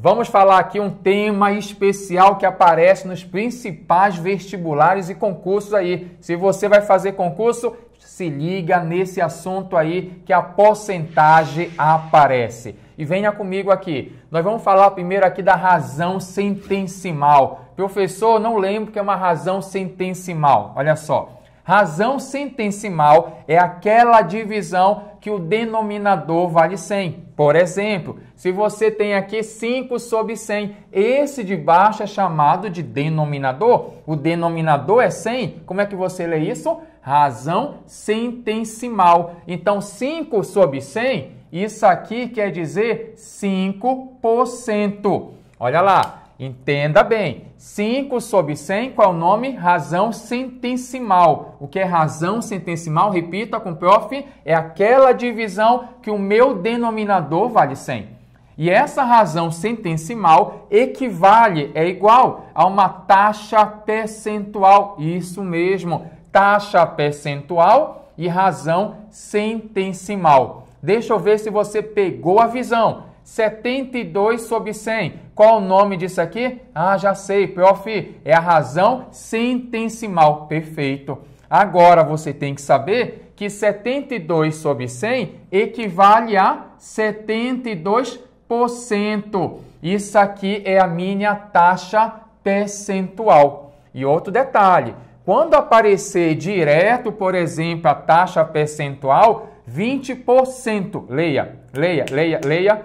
Vamos falar aqui um tema especial que aparece nos principais vestibulares e concursos aí. Se você vai fazer concurso, se liga nesse assunto aí que a porcentagem aparece. E venha comigo aqui. Nós vamos falar primeiro aqui da razão sentencial. Professor, não lembro que é uma razão sentencial. Olha só. Razão centesimal é aquela divisão que o denominador vale 100. Por exemplo, se você tem aqui 5 sobre 100, esse de baixo é chamado de denominador. O denominador é 100. Como é que você lê isso? Razão centesimal. Então, 5 sobre 100, isso aqui quer dizer 5%. Olha lá, Entenda bem, 5 sobre 100, qual é o nome? Razão sentencial. O que é razão sentencial? Repita com o prof, é aquela divisão que o meu denominador vale 100. E essa razão sentencial equivale, é igual a uma taxa percentual. Isso mesmo, taxa percentual e razão sentencial. Deixa eu ver se você pegou a visão. 72 sobre 100. Qual o nome disso aqui? Ah, já sei, prof. É a razão centesimal. Perfeito. Agora você tem que saber que 72 sobre 100 equivale a 72%. Isso aqui é a minha taxa percentual. E outro detalhe, quando aparecer direto, por exemplo, a taxa percentual, 20%, leia, leia, leia, leia,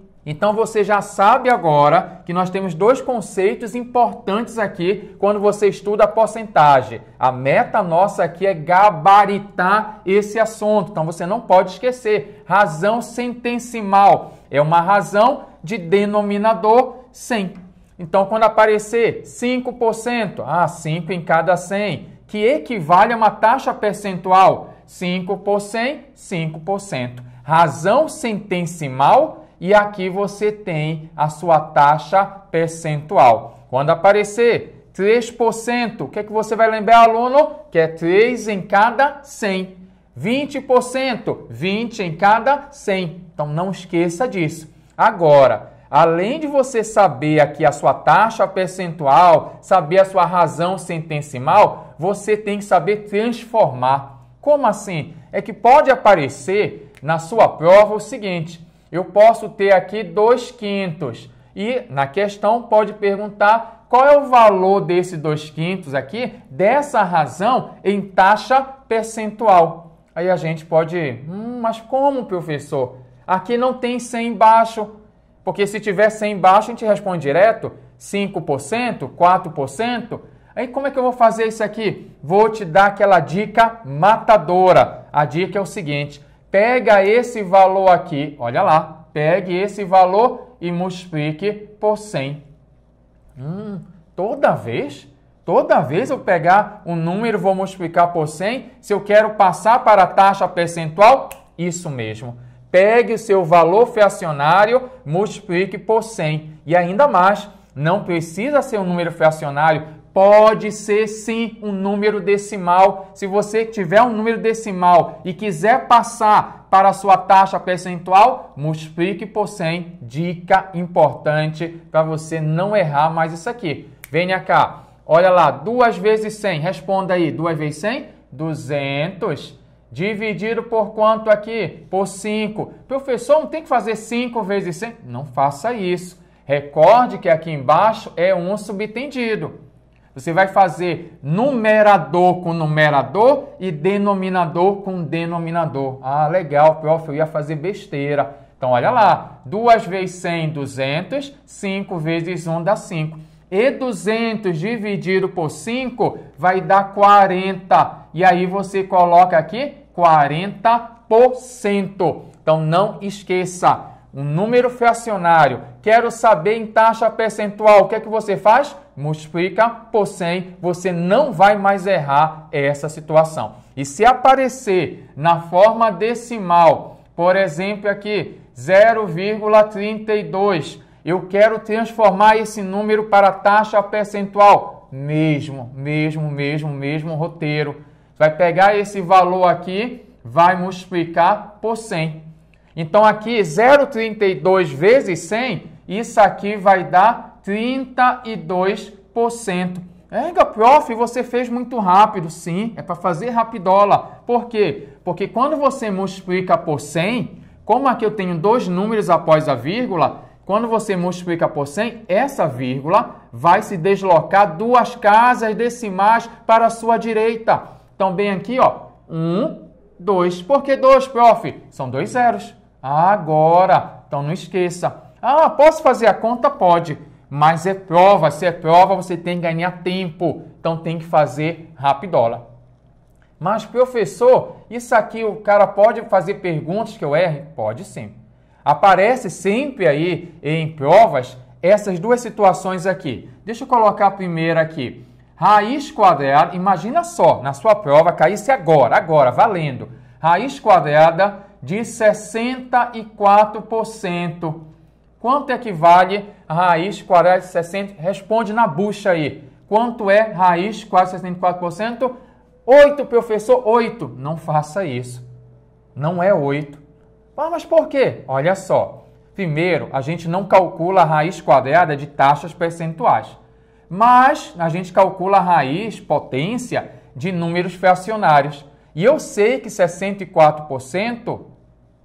Então você já sabe agora que nós temos dois conceitos importantes aqui quando você estuda a porcentagem. A meta nossa aqui é gabaritar esse assunto. Então você não pode esquecer. Razão sentencial é uma razão de denominador 100. Então quando aparecer 5%, ah, 5 em cada 100, que equivale a uma taxa percentual 5 por 100, 5%. Razão centesimal e aqui você tem a sua taxa percentual. Quando aparecer 3%, o que é que você vai lembrar, aluno? Que é 3 em cada 100. 20%, 20 em cada 100. Então não esqueça disso. Agora, além de você saber aqui a sua taxa percentual, saber a sua razão sentencial, você tem que saber transformar. Como assim? É que pode aparecer na sua prova o seguinte: eu posso ter aqui 2 quintos. E na questão pode perguntar qual é o valor desse 2 quintos aqui, dessa razão, em taxa percentual. Aí a gente pode, hum, mas como, professor? Aqui não tem 100 embaixo, porque se tiver 100 embaixo, a gente responde direto 5%, 4%. Aí como é que eu vou fazer isso aqui? Vou te dar aquela dica matadora. A dica é o seguinte: pega esse valor aqui, olha lá, pegue esse valor e multiplique por 100. Hum, toda vez? Toda vez eu pegar um número vou multiplicar por 100? Se eu quero passar para a taxa percentual? Isso mesmo. Pegue o seu valor fracionário, multiplique por 100. E ainda mais, não precisa ser um número fracionário, Pode ser sim um número decimal. Se você tiver um número decimal e quiser passar para a sua taxa percentual, multiplique por 100. Dica importante para você não errar mais isso aqui. Venha cá. Olha lá, duas vezes 100. Responda aí. Duas vezes 100? 200 dividido por quanto aqui? Por 5. Professor, não tem que fazer 5 vezes 100? Não faça isso. Recorde que aqui embaixo é um subtendido. Você vai fazer numerador com numerador e denominador com denominador. Ah, legal, prof, eu ia fazer besteira. Então, olha lá, 2 vezes 100, 200, 5 vezes 1 dá 5. E 200 dividido por 5 vai dar 40. E aí você coloca aqui 40%. Então, não esqueça, um número fracionário Quero saber em taxa percentual. O que é que você faz? Multiplica por 100. Você não vai mais errar essa situação. E se aparecer na forma decimal, por exemplo, aqui 0,32, eu quero transformar esse número para taxa percentual. Mesmo, mesmo, mesmo, mesmo roteiro. Vai pegar esse valor aqui, vai multiplicar por 100. Então aqui 0,32 vezes 100 isso aqui vai dar 32%. Ega, prof, você fez muito rápido. Sim, é para fazer rapidola. Por quê? Porque quando você multiplica por 100, como aqui eu tenho dois números após a vírgula, quando você multiplica por 100, essa vírgula vai se deslocar duas casas decimais para a sua direita. Então, bem aqui, ó, 1, um, 2. Por que 2, prof? São dois zeros. Agora, então não esqueça. Ah, posso fazer a conta? Pode. Mas é prova, se é prova, você tem que ganhar tempo. Então tem que fazer rapidola. Mas, professor, isso aqui o cara pode fazer perguntas que eu erre? Pode sim. Aparece sempre aí em provas essas duas situações aqui. Deixa eu colocar a primeira aqui. Raiz quadrada, imagina só, na sua prova caísse agora, agora, valendo. Raiz quadrada de 64%. Quanto é que vale raiz quadrada de 60? Responde na bucha aí. Quanto é raiz quase 64%? 8, professor, 8. Não faça isso. Não é 8. Ah, mas por quê? Olha só. Primeiro, a gente não calcula a raiz quadrada de taxas percentuais, mas a gente calcula a raiz, potência, de números fracionários. E eu sei que 64%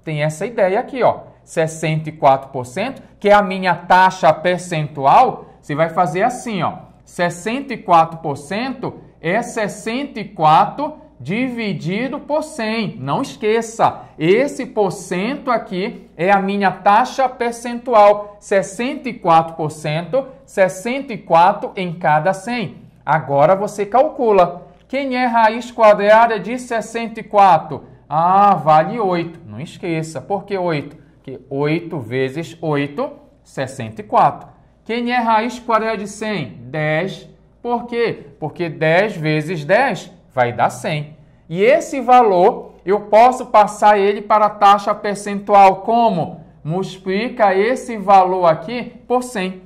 tem essa ideia aqui, ó. 64%, que é a minha taxa percentual, você vai fazer assim, ó. 64% é 64 dividido por 100. Não esqueça, esse porcento aqui é a minha taxa percentual. 64%, 64 em cada 100. Agora você calcula. Quem é raiz quadrada de 64? Ah, vale 8. Não esqueça. Por que 8? que 8 vezes 8, 64. Quem é raiz quadrada é de 100? 10. Por quê? Porque 10 vezes 10 vai dar 100. E esse valor, eu posso passar ele para a taxa percentual como? Multiplica esse valor aqui por 100.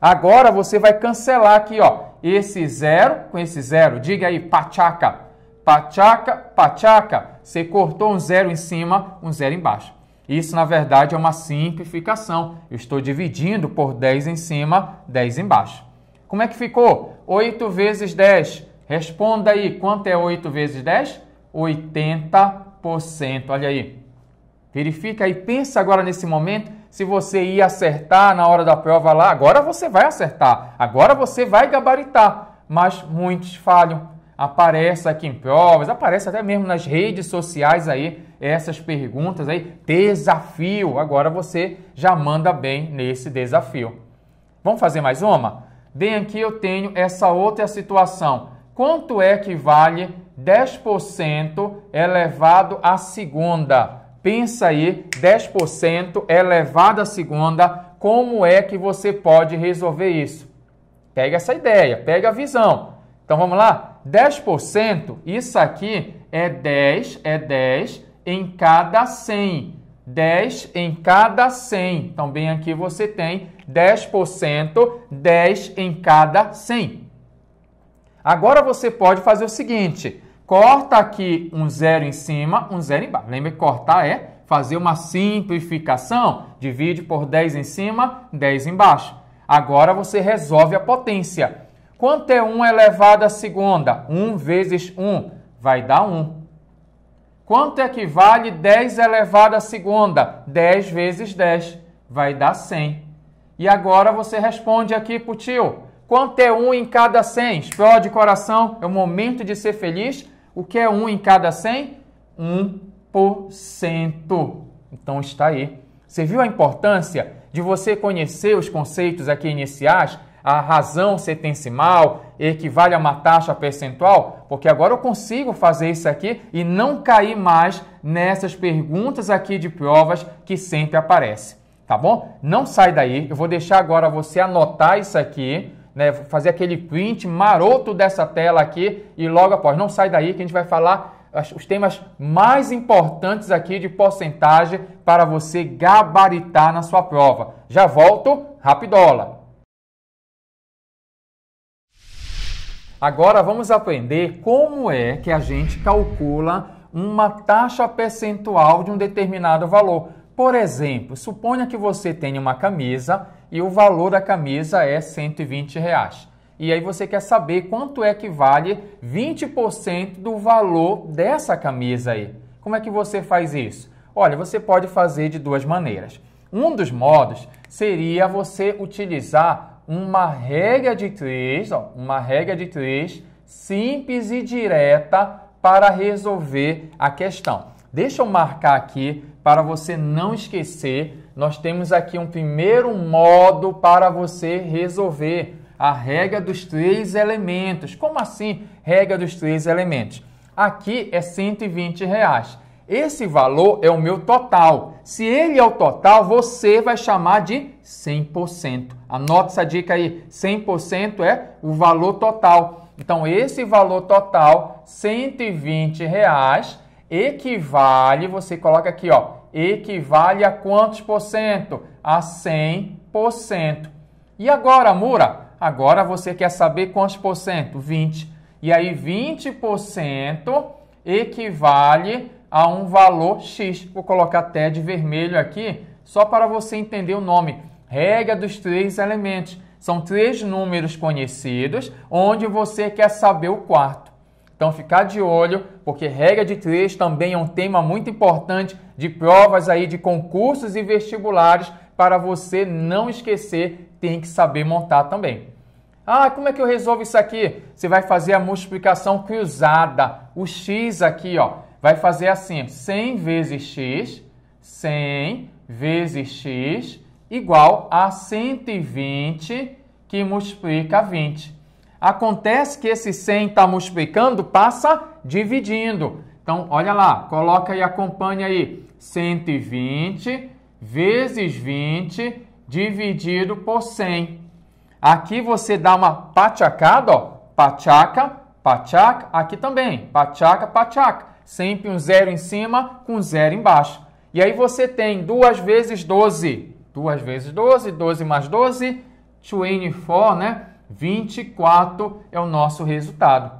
Agora você vai cancelar aqui, ó, esse zero com esse zero. Diga aí, pachaca, pachaca, pachaca. Você cortou um zero em cima, um zero embaixo. Isso, na verdade, é uma simplificação. Eu estou dividindo por 10 em cima, 10 embaixo. Como é que ficou? 8 vezes 10. Responda aí, quanto é 8 vezes 10? 80%. Olha aí. Verifica e pensa agora nesse momento se você ia acertar na hora da prova lá. Agora você vai acertar, agora você vai gabaritar, mas muitos falham aparece aqui em provas, aparece até mesmo nas redes sociais aí essas perguntas aí, desafio. Agora você já manda bem nesse desafio. Vamos fazer mais uma? Bem, aqui eu tenho essa outra situação. Quanto é que vale 10% elevado à segunda? Pensa aí, 10% elevado à segunda, como é que você pode resolver isso? Pega essa ideia, pega a visão. Então vamos lá? 10%, isso aqui é 10, é 10 em cada 100. 10 em cada 100. Então, bem aqui você tem 10%, 10 em cada 100. Agora você pode fazer o seguinte, corta aqui um zero em cima, um zero embaixo. Lembra que cortar é fazer uma simplificação, divide por 10 em cima, 10 embaixo. Agora você resolve a potência. Quanto é 1 elevado à segunda? 1 vezes 1 vai dar 1. Quanto equivale é 10 elevado à segunda? 10 vezes 10 vai dar 100. E agora você responde aqui para o tio. Quanto é 1 em cada 100? Explode coração, é o momento de ser feliz. O que é 1 em cada 100? 1%. Então está aí. Você viu a importância de você conhecer os conceitos aqui iniciais? a razão setencimal equivale a uma taxa percentual? Porque agora eu consigo fazer isso aqui e não cair mais nessas perguntas aqui de provas que sempre aparecem, tá bom? Não sai daí, eu vou deixar agora você anotar isso aqui, né, fazer aquele print maroto dessa tela aqui e logo após, não sai daí que a gente vai falar os temas mais importantes aqui de porcentagem para você gabaritar na sua prova. Já volto, rapidola! Agora vamos aprender como é que a gente calcula uma taxa percentual de um determinado valor. Por exemplo, suponha que você tenha uma camisa e o valor da camisa é 120 reais. E aí você quer saber quanto é que vale 20% do valor dessa camisa aí. Como é que você faz isso? Olha, você pode fazer de duas maneiras. Um dos modos seria você utilizar uma regra de três, ó, uma regra de três simples e direta para resolver a questão. Deixa eu marcar aqui para você não esquecer. Nós temos aqui um primeiro modo para você resolver a regra dos três elementos. Como assim regra dos três elementos? Aqui é 120 reais. Esse valor é o meu total. Se ele é o total, você vai chamar de 100%. Anote essa dica aí: 100% é o valor total. Então, esse valor total, 120 reais, equivale, você coloca aqui, ó, equivale a quantos por cento? A 100%. E agora, Mura? Agora você quer saber quantos por cento? 20. E aí, 20% equivale a um valor X. Vou colocar até de vermelho aqui, só para você entender o nome. Regra dos três elementos. São três números conhecidos, onde você quer saber o quarto. Então, ficar de olho, porque regra de três também é um tema muito importante de provas aí de concursos e vestibulares para você não esquecer, tem que saber montar também. Ah, como é que eu resolvo isso aqui? Você vai fazer a multiplicação cruzada. O x aqui, ó, vai fazer assim: 100 vezes x, 100 vezes x igual a 120 que multiplica 20. Acontece que esse 100 está multiplicando, passa dividindo. Então, olha lá, coloca e acompanha aí. 120 vezes 20 dividido por 100. Aqui você dá uma pachacada, ó. Pachaca, pachaca. Aqui também, pachaca, pachaca. Sempre um zero em cima com zero embaixo. E aí você tem 2 vezes 12. 2 vezes 12, 12 mais 12, 24, né? 24 é o nosso resultado.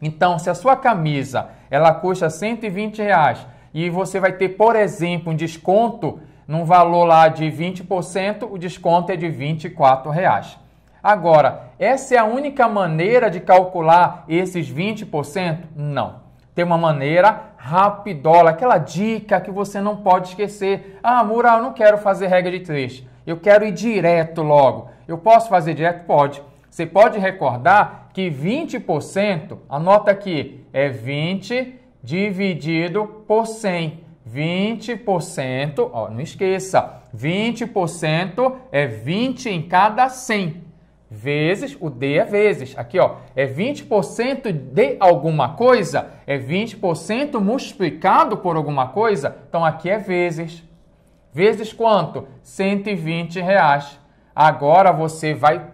Então, se a sua camisa ela custa 120 reais e você vai ter, por exemplo, um desconto num valor lá de 20%, o desconto é de 24 reais. Agora, essa é a única maneira de calcular esses 20%? Não ter uma maneira rapidola, aquela dica que você não pode esquecer. Ah, Mural, não quero fazer regra de três. Eu quero ir direto logo. Eu posso fazer direto? Pode. Você pode recordar que 20%, anota aqui, é 20 dividido por 100. 20%, ó, não esqueça, 20% é 20 em cada 100 vezes o D é vezes. Aqui, ó, é 20% de alguma coisa, é 20% multiplicado por alguma coisa. Então aqui é vezes. Vezes quanto? 120 reais. Agora você vai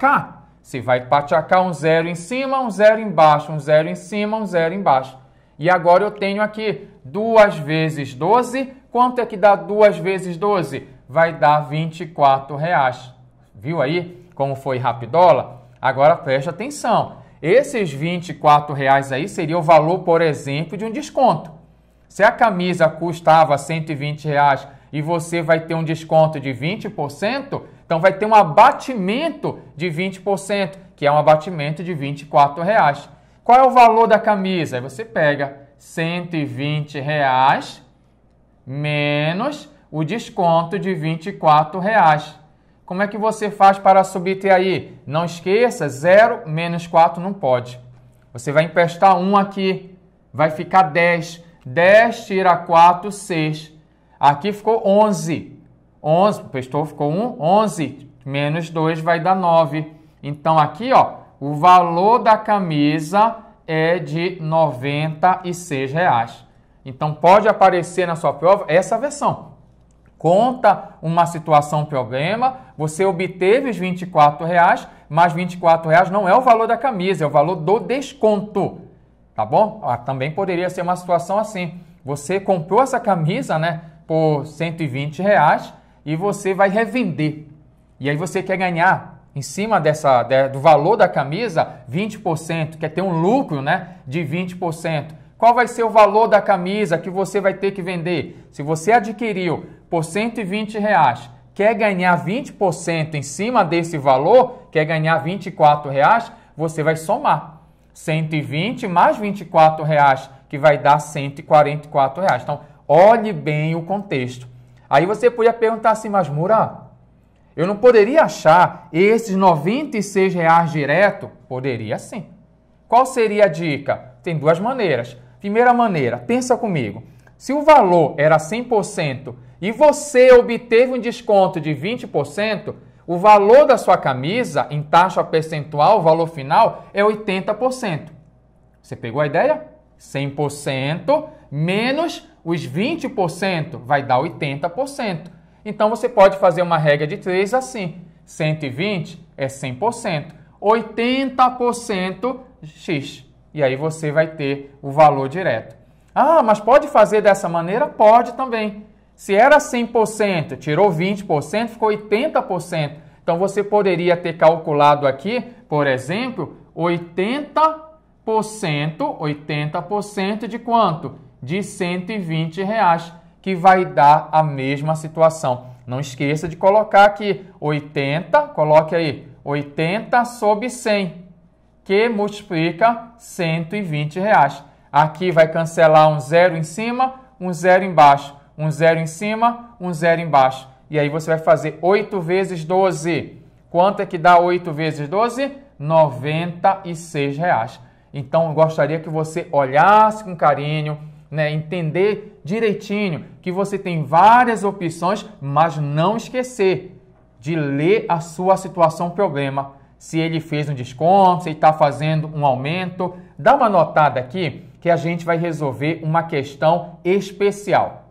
cá, Você vai cá um zero em cima, um zero embaixo, um zero em cima, um zero embaixo. E agora eu tenho aqui 2 vezes 12. Quanto é que dá 2 vezes 12? Vai dar 24 reais. Viu aí? como foi Rapidola, agora preste atenção. Esses 24 reais aí seria o valor, por exemplo, de um desconto. Se a camisa custava 120 reais e você vai ter um desconto de 20%, então vai ter um abatimento de 20%, que é um abatimento de 24 reais. Qual é o valor da camisa? Aí você pega 120 reais menos o desconto de 24 reais. Como é que você faz para subter aí? Não esqueça, 0 menos 4 não pode. Você vai emprestar 1 aqui, vai ficar 10. 10 tira 4, 6. Aqui ficou 11. 11, emprestou, ficou 1, 11. Menos 2 vai dar 9. Então aqui, ó, o valor da camisa é de R$ 96. Reais. Então pode aparecer na sua prova essa versão conta uma situação, problema, você obteve os 24 reais, mas 24 reais não é o valor da camisa, é o valor do desconto, tá bom? Ah, também poderia ser uma situação assim, você comprou essa camisa, né, por 120 reais e você vai revender, e aí você quer ganhar em cima dessa, do valor da camisa 20%, quer ter um lucro, né, de 20%. Qual vai ser o valor da camisa que você vai ter que vender? Se você adquiriu por 120 reais quer ganhar 20% em cima desse valor, quer ganhar 24 reais, você vai somar 120 mais 24 reais, que vai dar 144 reais. Então, olhe bem o contexto. Aí você podia perguntar assim, mas Mura, eu não poderia achar esses 96 reais direto? Poderia sim. Qual seria a dica? Tem duas maneiras. Primeira maneira, pensa comigo. Se o valor era 100% e você obteve um desconto de 20%, o valor da sua camisa, em taxa percentual, o valor final, é 80%. Você pegou a ideia? 100% menos os 20% vai dar 80%. Então você pode fazer uma regra de 3 assim: 120 é 100%, 80% x. E aí você vai ter o valor direto. Ah, mas pode fazer dessa maneira? Pode também. Se era 100%, tirou 20%, ficou 80%. Então você poderia ter calculado aqui, por exemplo, 80%, 80% de quanto? De 120 reais, que vai dar a mesma situação. Não esqueça de colocar aqui 80, coloque aí 80 sobre 100, que multiplica 120 reais. Aqui vai cancelar um zero em cima, um zero embaixo um zero em cima, um zero embaixo. E aí você vai fazer 8 vezes 12. Quanto é que dá 8 vezes 12? R$ reais. Então, eu gostaria que você olhasse com carinho, né, entender direitinho que você tem várias opções, mas não esquecer de ler a sua situação problema. Se ele fez um desconto, se ele está fazendo um aumento, dá uma notada aqui que a gente vai resolver uma questão especial.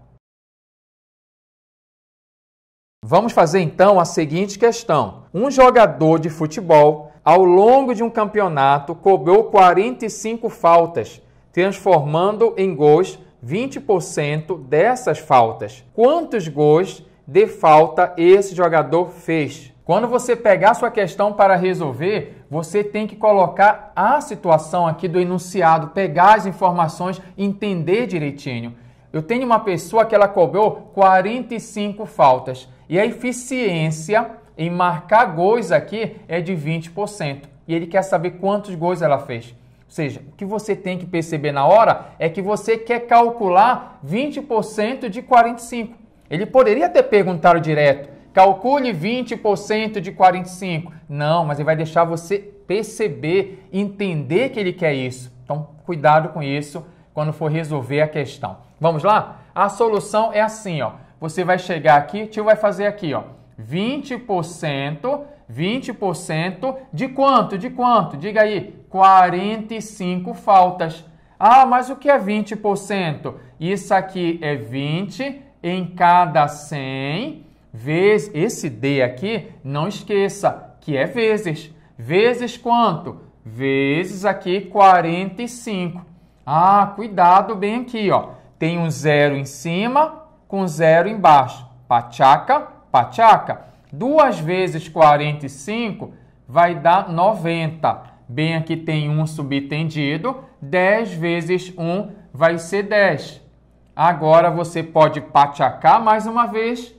Vamos fazer então a seguinte questão: um jogador de futebol, ao longo de um campeonato, cobrou 45 faltas, transformando em gols 20% dessas faltas. Quantos gols de falta esse jogador fez? Quando você pegar sua questão para resolver, você tem que colocar a situação aqui do enunciado, pegar as informações, entender direitinho. Eu tenho uma pessoa que ela cobrou 45 faltas e a eficiência em marcar gols aqui é de 20%. E ele quer saber quantos gols ela fez. Ou seja, o que você tem que perceber na hora é que você quer calcular 20% de 45. Ele poderia ter perguntado direto, calcule 20% de 45. Não, mas ele vai deixar você perceber, entender que ele quer isso. Então, cuidado com isso quando for resolver a questão. Vamos lá? A solução é assim, ó. Você vai chegar aqui, tio vai fazer aqui, ó. 20%, 20% de quanto? De quanto? Diga aí, 45 faltas. Ah, mas o que é 20%? Isso aqui é 20 em cada 100 vezes esse D aqui, não esqueça que é vezes. Vezes quanto? Vezes aqui 45. Ah, cuidado bem aqui, ó. Tem um zero em cima com zero embaixo. Pachaca, pachaca. Duas vezes 45 vai dar 90. Bem aqui tem um subtendido. 10 vezes 1 vai ser 10. Agora você pode pachacar mais uma vez.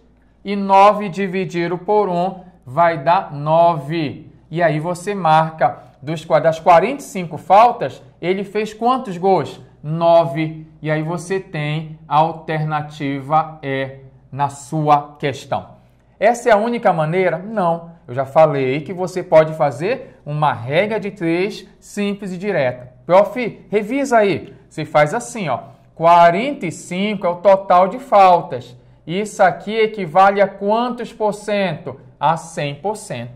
E 9 dividido por 1 vai dar 9. E aí você marca dos, das 45 faltas, ele fez quantos gols? 9. E aí você tem a alternativa E na sua questão. Essa é a única maneira? Não. Eu já falei que você pode fazer uma regra de três simples e direta. Prof, revisa aí. Você faz assim, ó. 45 é o total de faltas. Isso aqui equivale a quantos por cento? A 100%.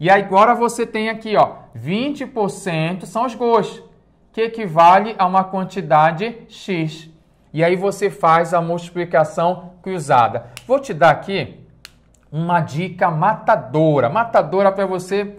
E agora você tem aqui, ó, 20% são os gols que equivale a uma quantidade X. E aí você faz a multiplicação cruzada. Vou te dar aqui uma dica matadora, matadora para você,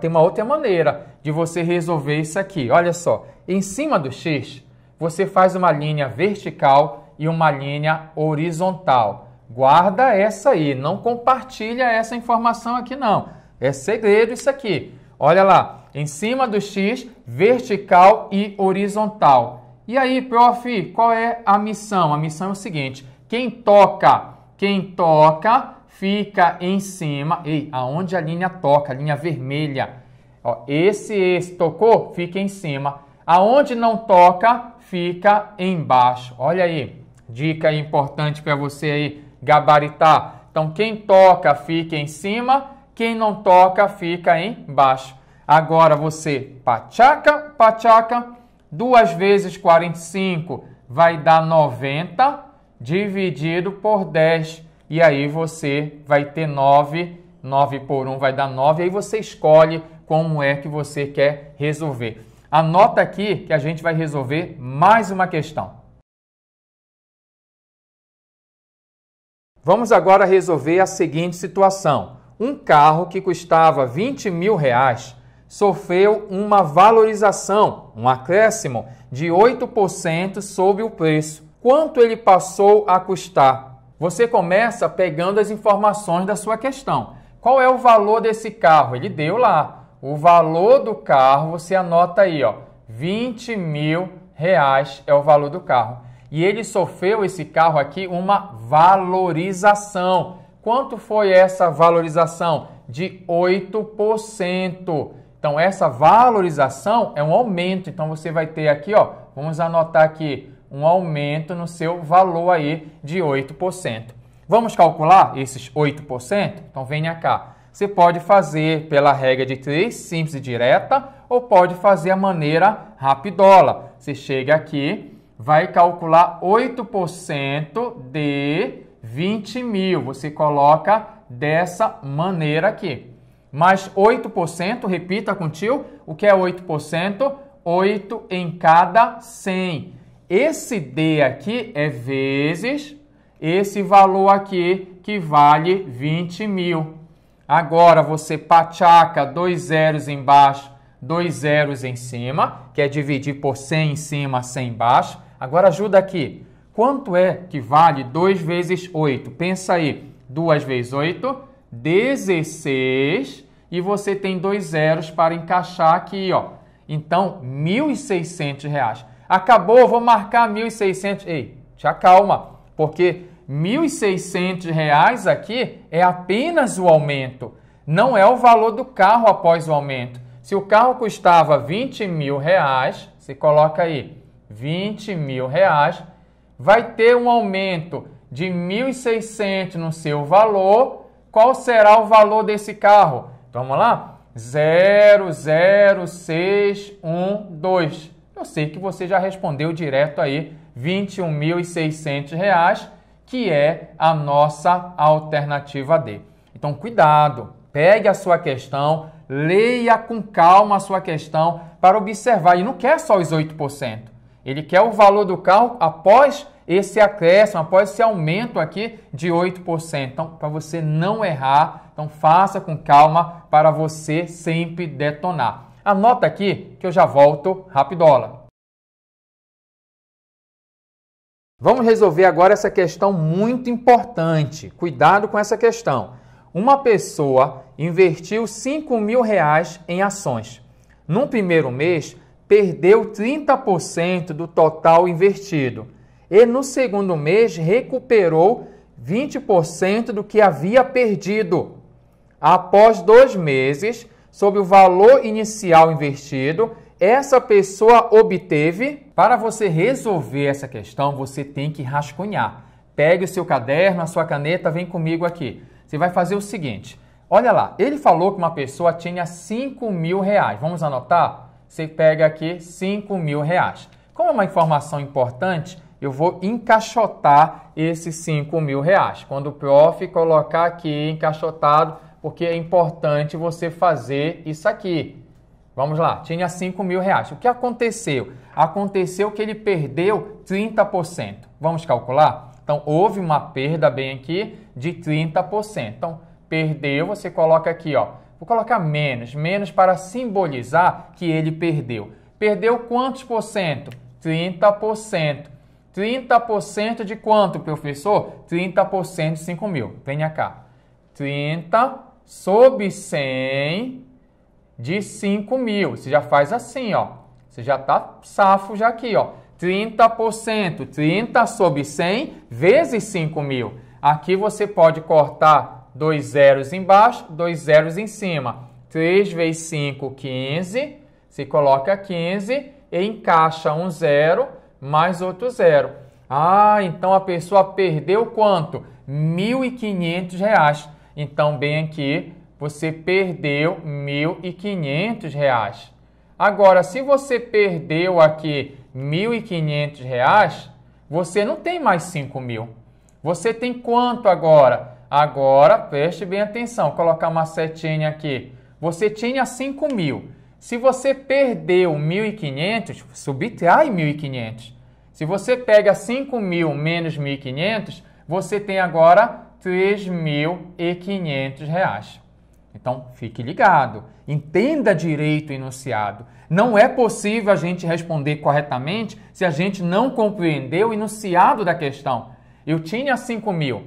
tem uma outra maneira de você resolver isso aqui. Olha só, em cima do X, você faz uma linha vertical e uma linha horizontal. Guarda essa aí, não compartilha essa informação aqui não. É segredo isso aqui. Olha lá, em cima do X, vertical e horizontal. E aí, prof, qual é a missão? A missão é o seguinte: quem toca, quem toca fica em cima, ei, aonde a linha toca, a linha vermelha. Ó, esse, esse tocou, fica em cima. Aonde não toca, fica embaixo. Olha aí, dica importante para você aí gabaritar. Então, quem toca fica em cima, quem não toca fica embaixo. Agora você pachaca, pachaca, duas vezes 45 vai dar 90 dividido por 10 e aí você vai ter 9, 9 por 1 vai dar 9, aí você escolhe como é que você quer resolver. Anota aqui que a gente vai resolver mais uma questão. Vamos agora resolver a seguinte situação. Um carro que custava 20 mil reais sofreu uma valorização, um acréscimo de 8% sobre o preço. Quanto ele passou a custar? Você começa pegando as informações da sua questão. Qual é o valor desse carro? Ele deu lá. O valor do carro, você anota aí, ó, 20 mil reais é o valor do carro. E ele sofreu esse carro aqui uma valorização. Quanto foi essa valorização? De 8%. Então essa valorização é um aumento. Então você vai ter aqui, ó, vamos anotar aqui um aumento no seu valor aí de 8%. Vamos calcular esses 8%? Então venha cá. Você pode fazer pela regra de 3, simples e direta, ou pode fazer a maneira rapidola. Você chega aqui, vai calcular 8% de 20 mil. Você coloca dessa maneira aqui mais 8%, repita com tio, o que é 8%? 8 em cada 100. Esse D aqui é vezes esse valor aqui que vale 20 mil. Agora você pachaca dois zeros embaixo, dois zeros em cima, que é dividir por 100 em cima, 100 embaixo. Agora ajuda aqui. Quanto é que vale 2 vezes 8? Pensa aí. 2 vezes 8, 16 e você tem dois zeros para encaixar aqui, ó. Então, R$ 1.600. Acabou, vou marcar R$ 1.600. Ei, te acalma, porque R$ 1.600 aqui é apenas o aumento, não é o valor do carro após o aumento. Se o carro custava 20 mil reais, você coloca aí 20 mil reais, vai ter um aumento de 1.600 no seu valor. Qual será o valor desse carro? Vamos lá? 00612. Eu sei que você já respondeu direto aí R$ 21.600, que é a nossa alternativa D. Então, cuidado, pegue a sua questão, leia com calma a sua questão para observar. E não quer só os 8%. Ele quer o valor do carro após esse acréscimo, após esse aumento aqui de 8%. Então, para você não errar, então faça com calma para você sempre detonar. Anota aqui que eu já volto rapidola. Vamos resolver agora essa questão muito importante. Cuidado com essa questão. Uma pessoa investiu 5 mil reais em ações. Num primeiro mês, perdeu 30% do total investido e no segundo mês recuperou 20% do que havia perdido. Após dois meses, sobre o valor inicial investido, essa pessoa obteve. Para você resolver essa questão, você tem que rascunhar. Pegue o seu caderno, a sua caneta, vem comigo aqui. Você vai fazer o seguinte: olha lá, ele falou que uma pessoa tinha 5 mil reais. Vamos anotar? Você pega aqui 5 mil reais. Como é uma informação importante, eu vou encaixotar esses 5 mil reais. Quando o prof colocar aqui encaixotado, porque é importante você fazer isso aqui. Vamos lá, tinha 5 mil reais. O que aconteceu? Aconteceu que ele perdeu 30%. Vamos calcular? Então, houve uma perda bem aqui de 30%. Então, perdeu, você coloca aqui, ó. Vou colocar menos, menos para simbolizar que ele perdeu. Perdeu quantos por cento? 30%. 30% de quanto, professor? 30% de 5 mil. Venha cá. 30 sobre 100 de 5 mil. Você já faz assim, ó. Você já tá safo já aqui, ó. 30%, 30 sobre 100 vezes 5 mil. Aqui você pode cortar dois zeros embaixo, dois zeros em cima. 3 vezes 5, 15. Você coloca 15 e encaixa um zero mais outro zero. Ah, então a pessoa perdeu quanto? R$ 1.500. Então, bem aqui, você perdeu R$ 1.500. Agora, se você perdeu aqui R$ 1.500, você não tem mais R$ 5.000. Você tem quanto agora? Agora, preste bem atenção, Vou colocar uma setinha aqui. Você tinha R$ mil. Se você perdeu 1.500, subtrai 1.500. Se você pega 5.000 menos 1.500, você tem agora 3.500 reais. Então, fique ligado, entenda direito o enunciado. Não é possível a gente responder corretamente se a gente não compreendeu o enunciado da questão. Eu tinha 5 mil,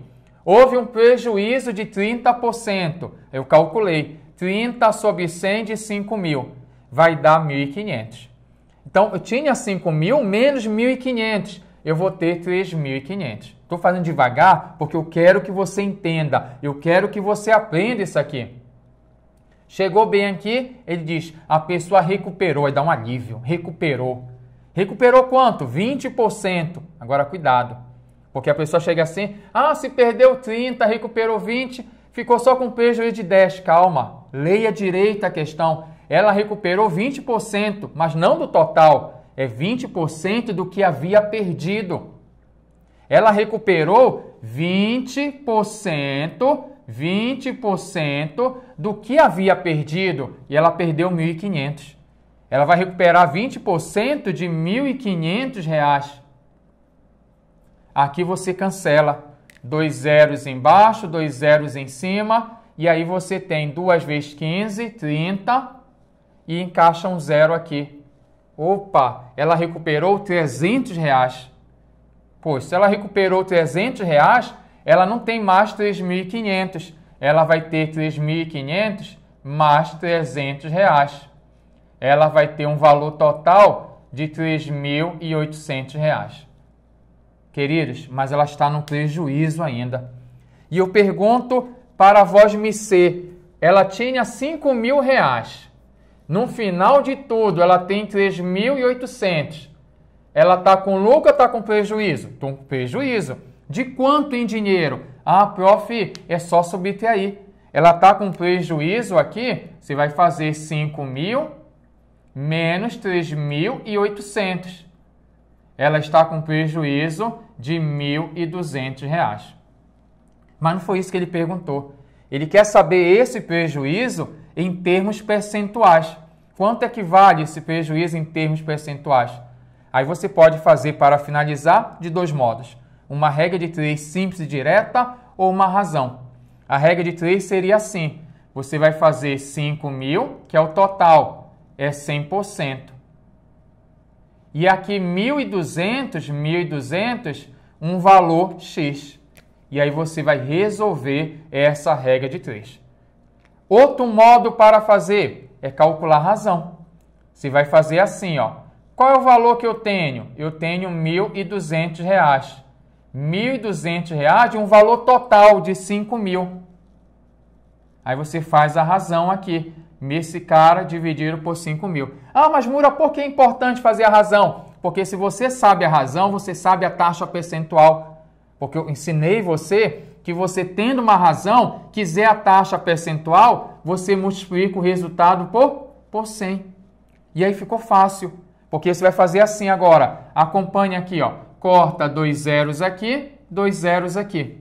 houve um prejuízo de 30%, eu calculei 30 sobre 100 de 5 mil vai dar 1.500. Então, eu tinha 5.000 menos 1.500, eu vou ter 3.500. Estou fazendo devagar porque eu quero que você entenda, eu quero que você aprenda isso aqui. Chegou bem aqui, ele diz, a pessoa recuperou, aí dá um alívio, recuperou. Recuperou quanto? 20%. Agora, cuidado, porque a pessoa chega assim, ah, se perdeu 30, recuperou 20, ficou só com prejuízo de 10. Calma, leia direito a questão ela recuperou 20%, mas não do total, é 20% do que havia perdido. Ela recuperou 20%, 20% do que havia perdido e ela perdeu 1.500. Ela vai recuperar 20% de 1.500 reais. Aqui você cancela dois zeros embaixo, dois zeros em cima, e aí você tem 2 vezes 15, 30, e encaixa um zero aqui. Opa, ela recuperou 300 reais. Pois, se ela recuperou 300 reais, ela não tem mais 3.500. Ela vai ter 3.500 mais 300 reais. Ela vai ter um valor total de 3.800 reais. Queridos, mas ela está no prejuízo ainda. E eu pergunto para a me ser, ela tinha 5 mil reais no final de tudo, ela tem 3.800. Ela está com lucro ou está com prejuízo? Estou com prejuízo. De quanto em dinheiro? Ah, prof, é só subir aí. Ela está com prejuízo aqui, você vai fazer 5 mil menos 3.800. Ela está com prejuízo de 1.200 reais. Mas não foi isso que ele perguntou. Ele quer saber esse prejuízo em termos percentuais. Quanto é que vale esse prejuízo em termos percentuais? Aí você pode fazer para finalizar de dois modos: uma regra de três simples e direta ou uma razão. A regra de três seria assim: você vai fazer 5 mil, que é o total, é 100%. E aqui 1.200, 1.200, um valor X. E aí você vai resolver essa regra de três. Outro modo para fazer é calcular a razão. Você vai fazer assim, ó. Qual é o valor que eu tenho? Eu tenho R$ 1.200. R$ 1.200 de um valor total de R$ 5.000. Aí você faz a razão aqui. Esse cara dividido por R$ mil. Ah, mas Mura, por que é importante fazer a razão? Porque se você sabe a razão, você sabe a taxa percentual. Porque eu ensinei você que você, tendo uma razão, quiser a taxa percentual, você multiplica o resultado por, por 100. E aí ficou fácil, porque você vai fazer assim agora. Acompanha aqui, ó. corta dois zeros aqui, dois zeros aqui.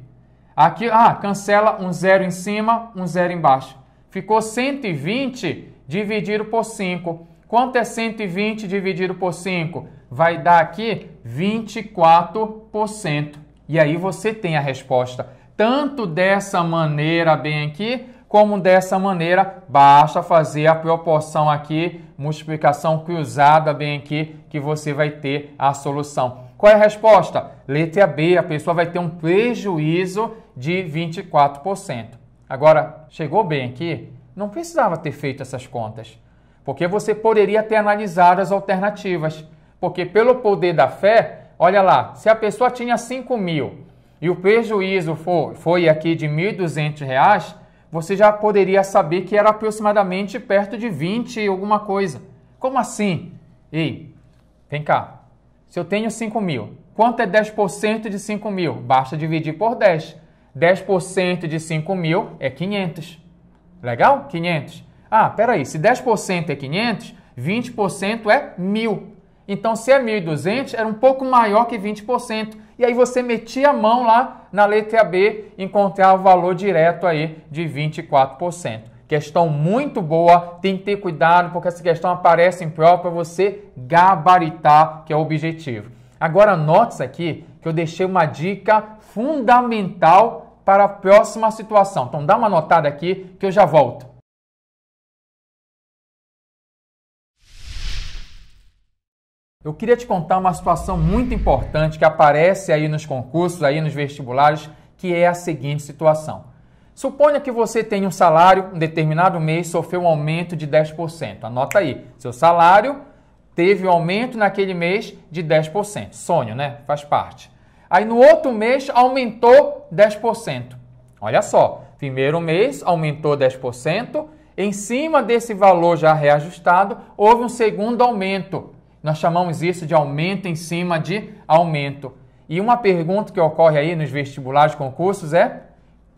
Aqui, ah, cancela um zero em cima, um zero embaixo. Ficou 120 dividido por 5. Quanto é 120 dividido por 5? Vai dar aqui 24%. E aí você tem a resposta tanto dessa maneira bem aqui, como dessa maneira, basta fazer a proporção aqui, multiplicação cruzada bem aqui, que você vai ter a solução. Qual é a resposta? Letra B, a pessoa vai ter um prejuízo de 24%. Agora, chegou bem aqui? Não precisava ter feito essas contas, porque você poderia ter analisado as alternativas. Porque pelo poder da fé, olha lá, se a pessoa tinha 5 mil e o prejuízo for, foi aqui de R$ 1.200, você já poderia saber que era aproximadamente perto de 20 e alguma coisa. Como assim? Ei, vem cá. Se eu tenho 5 mil, quanto é 10% de 5 mil? Basta dividir por 10. 10% de 5 mil é 500. Legal? 500. Ah, peraí, se 10% é 500, 20% é 1.000. Então, se é 1.200, era um pouco maior que 20% e aí você metia a mão lá na letra B e encontrava o valor direto aí de 24%. Questão muito boa, tem que ter cuidado porque essa questão aparece em prova para você gabaritar, que é o objetivo. Agora note aqui que eu deixei uma dica fundamental para a próxima situação. Então dá uma notada aqui que eu já volto. Eu queria te contar uma situação muito importante que aparece aí nos concursos, aí nos vestibulares, que é a seguinte situação. Suponha que você tem um salário, um determinado mês sofreu um aumento de 10%. Anota aí, seu salário teve um aumento naquele mês de 10%. Sonho, né? Faz parte. Aí no outro mês aumentou 10%. Olha só, primeiro mês aumentou 10%, em cima desse valor já reajustado, houve um segundo aumento nós chamamos isso de aumento em cima de aumento. E uma pergunta que ocorre aí nos vestibulares concursos é: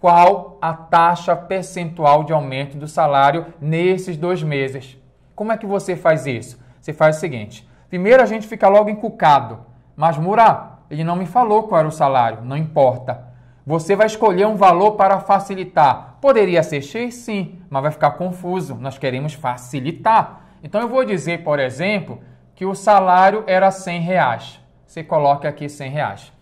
qual a taxa percentual de aumento do salário nesses dois meses? Como é que você faz isso? Você faz o seguinte: primeiro a gente fica logo encucado, mas Murá, ele não me falou qual era o salário, não importa. Você vai escolher um valor para facilitar. Poderia ser X, sim, mas vai ficar confuso. Nós queremos facilitar. Então eu vou dizer, por exemplo, que o salário era 100 reais. Você coloca aqui 100 reais.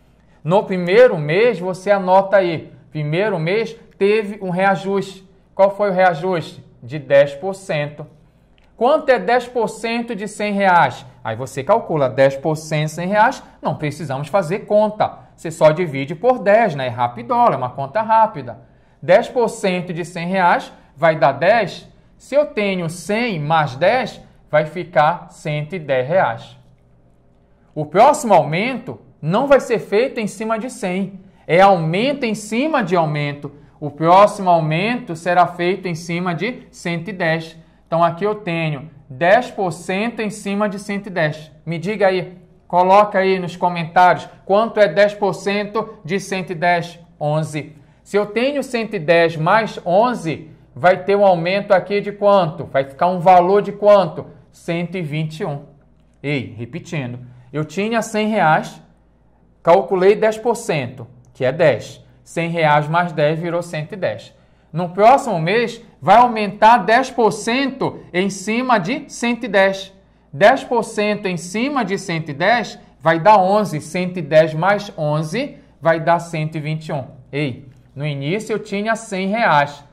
No primeiro mês, você anota aí. Primeiro mês teve um reajuste. Qual foi o reajuste? De 10%. Quanto é 10% de 100 reais? Aí você calcula 10% de 100 reais, não precisamos fazer conta. Você só divide por 10, né? É rapidola, é uma conta rápida. 10% de 100 reais vai dar 10. Se eu tenho 100 mais 10, vai ficar 110 reais. O próximo aumento não vai ser feito em cima de 100, é aumento em cima de aumento. O próximo aumento será feito em cima de 110. Então aqui eu tenho 10% em cima de 110. Me diga aí, coloca aí nos comentários quanto é 10% de 110? 11. Se eu tenho 110 mais 11, vai ter um aumento aqui de quanto? Vai ficar um valor de quanto? 121. Ei, repetindo, eu tinha 100 reais, calculei 10%, que é 10. 100 reais mais 10 virou 110. No próximo mês, vai aumentar 10% em cima de 110. 10% em cima de 110 vai dar 11. 110 mais 11 vai dar 121. Ei, no início eu tinha 100 reais.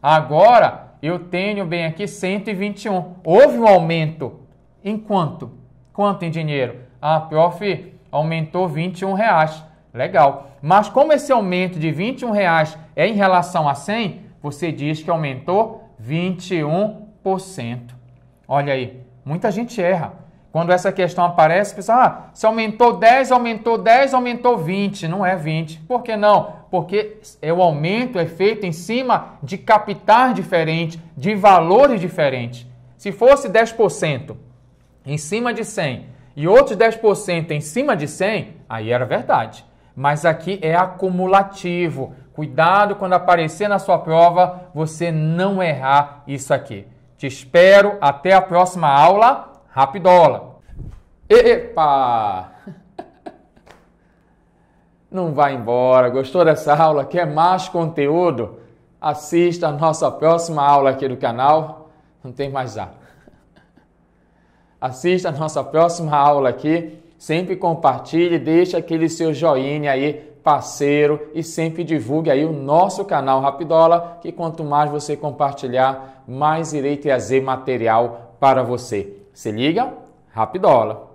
Agora eu tenho bem aqui 121. Houve um aumento. Em quanto? Quanto em dinheiro? Ah, prof, aumentou 21 reais. Legal. Mas como esse aumento de 21 reais é em relação a 100, você diz que aumentou 21%. Olha aí, muita gente erra. Quando essa questão aparece, pensa, ah, se aumentou 10, aumentou 10, aumentou 20. Não é 20. Por que não? porque é, o aumento é feito em cima de capitais diferentes, de valores diferentes. Se fosse 10% em cima de 100 e outros 10% em cima de 100, aí era verdade. Mas aqui é acumulativo. Cuidado quando aparecer na sua prova, você não errar isso aqui. Te espero até a próxima aula, rapidola. Epa! Não vá embora. Gostou dessa aula? Quer é mais conteúdo? Assista a nossa próxima aula aqui do canal. Não tem mais A. Assista a nossa próxima aula aqui. Sempre compartilhe, deixe aquele seu joinha aí, parceiro, e sempre divulgue aí o nosso canal Rapidola, que quanto mais você compartilhar, mais irei trazer material para você. Se liga? Rapidola!